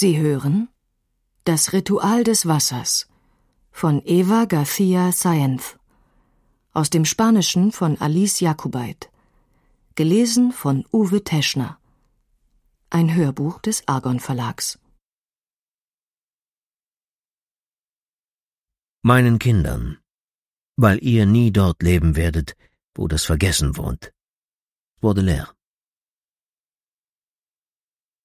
Sie hören Das Ritual des Wassers von Eva Garcia Sáenz aus dem Spanischen von Alice Jakobait, gelesen von Uwe Teschner, ein Hörbuch des Argon Verlags. Meinen Kindern, weil ihr nie dort leben werdet, wo das Vergessen wohnt. Baudelaire.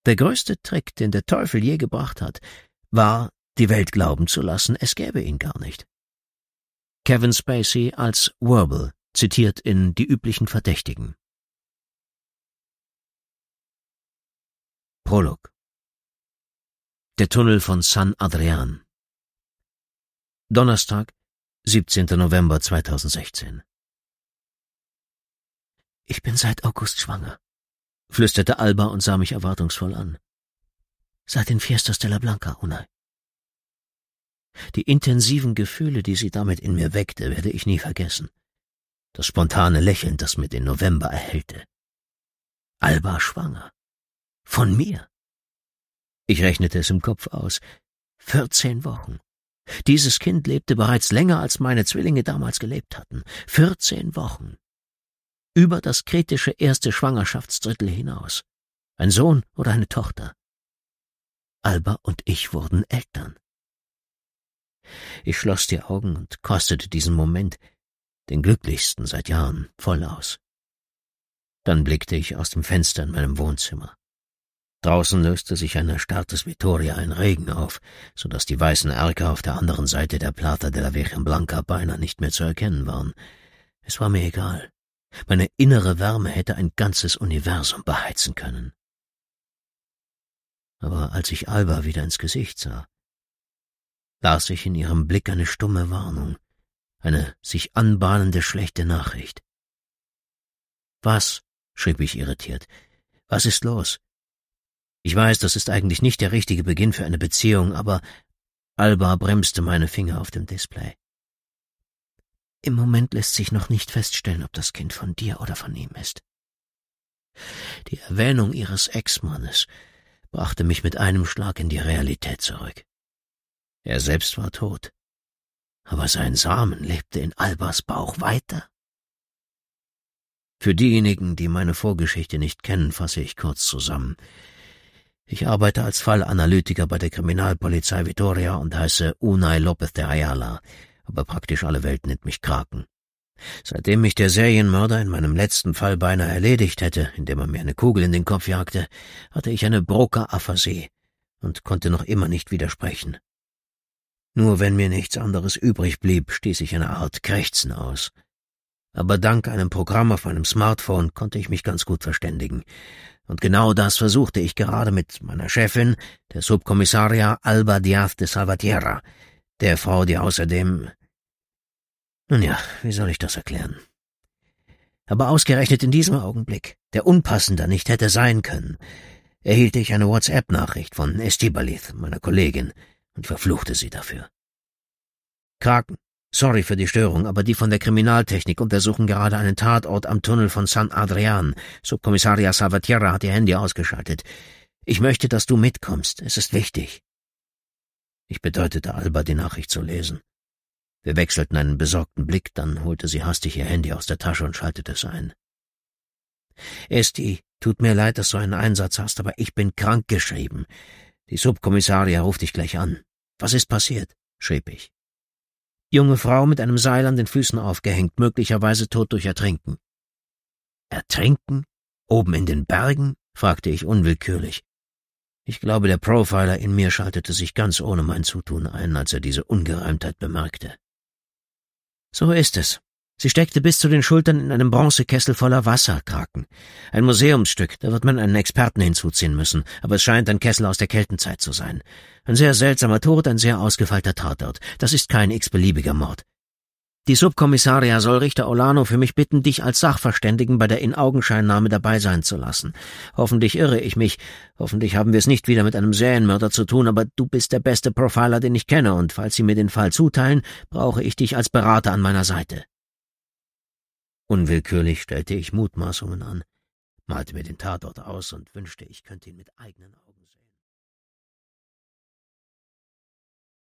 Der größte Trick, den der Teufel je gebracht hat, war, die Welt glauben zu lassen, es gäbe ihn gar nicht. Kevin Spacey als Werbel zitiert in Die üblichen Verdächtigen. Prolog Der Tunnel von San Adrian Donnerstag, 17. November 2016 Ich bin seit August schwanger flüsterte Alba und sah mich erwartungsvoll an. Seit den Fiestas de la Blanca, Unai. Die intensiven Gefühle, die sie damit in mir weckte, werde ich nie vergessen. Das spontane Lächeln, das mir den November erhellte. Alba schwanger. Von mir. Ich rechnete es im Kopf aus. Vierzehn Wochen. Dieses Kind lebte bereits länger, als meine Zwillinge damals gelebt hatten. Vierzehn Wochen über das kritische erste Schwangerschaftsdrittel hinaus. Ein Sohn oder eine Tochter. Alba und ich wurden Eltern. Ich schloss die Augen und kostete diesen Moment, den glücklichsten seit Jahren, voll aus. Dann blickte ich aus dem Fenster in meinem Wohnzimmer. Draußen löste sich ein erstarrtes Vittoria ein Regen auf, so dass die weißen Erker auf der anderen Seite der Plata de la Virgen Blanca beinahe nicht mehr zu erkennen waren. Es war mir egal. Meine innere Wärme hätte ein ganzes Universum beheizen können. Aber als ich Alba wieder ins Gesicht sah, las ich in ihrem Blick eine stumme Warnung, eine sich anbahnende schlechte Nachricht. Was? schrieb ich irritiert. Was ist los? Ich weiß, das ist eigentlich nicht der richtige Beginn für eine Beziehung, aber Alba bremste meine Finger auf dem Display. Im Moment lässt sich noch nicht feststellen, ob das Kind von dir oder von ihm ist. Die Erwähnung ihres Ex-Mannes brachte mich mit einem Schlag in die Realität zurück. Er selbst war tot, aber sein Samen lebte in Albas Bauch weiter. Für diejenigen, die meine Vorgeschichte nicht kennen, fasse ich kurz zusammen. Ich arbeite als Fallanalytiker bei der Kriminalpolizei Vitoria und heiße Unai Lopez de Ayala aber praktisch alle Welt nennt mich Kraken. Seitdem mich der Serienmörder in meinem letzten Fall beinahe erledigt hätte, indem er mir eine Kugel in den Kopf jagte, hatte ich eine Broker-Aphasie und konnte noch immer nicht widersprechen. Nur wenn mir nichts anderes übrig blieb, stieß ich eine Art Krächzen aus. Aber dank einem Programm auf meinem Smartphone konnte ich mich ganz gut verständigen. Und genau das versuchte ich gerade mit meiner Chefin, der Subkommissaria Alba Diaz de Salvatierra, der Frau, die außerdem. Nun ja, wie soll ich das erklären? Aber ausgerechnet in diesem Augenblick, der unpassender nicht hätte sein können, erhielt ich eine WhatsApp-Nachricht von Estibalith, meiner Kollegin, und verfluchte sie dafür. Kraken, sorry für die Störung, aber die von der Kriminaltechnik untersuchen gerade einen Tatort am Tunnel von San Adrian. Subkommissaria Salvatierra hat ihr Handy ausgeschaltet. Ich möchte, dass du mitkommst. Es ist wichtig. Ich bedeutete Alba, die Nachricht zu lesen. Wir wechselten einen besorgten Blick, dann holte sie hastig ihr Handy aus der Tasche und schaltete es ein. Esti, tut mir leid, dass du einen Einsatz hast, aber ich bin krank geschrieben. Die Subkommissaria ruft dich gleich an. Was ist passiert? schrieb ich. Junge Frau mit einem Seil an den Füßen aufgehängt, möglicherweise tot durch Ertrinken. Ertrinken? Oben in den Bergen? fragte ich unwillkürlich. Ich glaube, der Profiler in mir schaltete sich ganz ohne mein Zutun ein, als er diese Ungereimtheit bemerkte. So ist es. Sie steckte bis zu den Schultern in einem Bronzekessel voller Wasserkraken. Ein Museumsstück, da wird man einen Experten hinzuziehen müssen, aber es scheint ein Kessel aus der Keltenzeit zu sein. Ein sehr seltsamer Tod, ein sehr ausgefeilter Tatort. Das ist kein x-beliebiger Mord. Die Subkommissaria soll Richter Olano für mich bitten, dich als Sachverständigen bei der Inaugenscheinnahme dabei sein zu lassen. Hoffentlich irre ich mich. Hoffentlich haben wir es nicht wieder mit einem Serienmörder zu tun, aber du bist der beste Profiler, den ich kenne, und falls sie mir den Fall zuteilen, brauche ich dich als Berater an meiner Seite. Unwillkürlich stellte ich Mutmaßungen an, malte mir den Tatort aus und wünschte, ich könnte ihn mit eigenen Augen.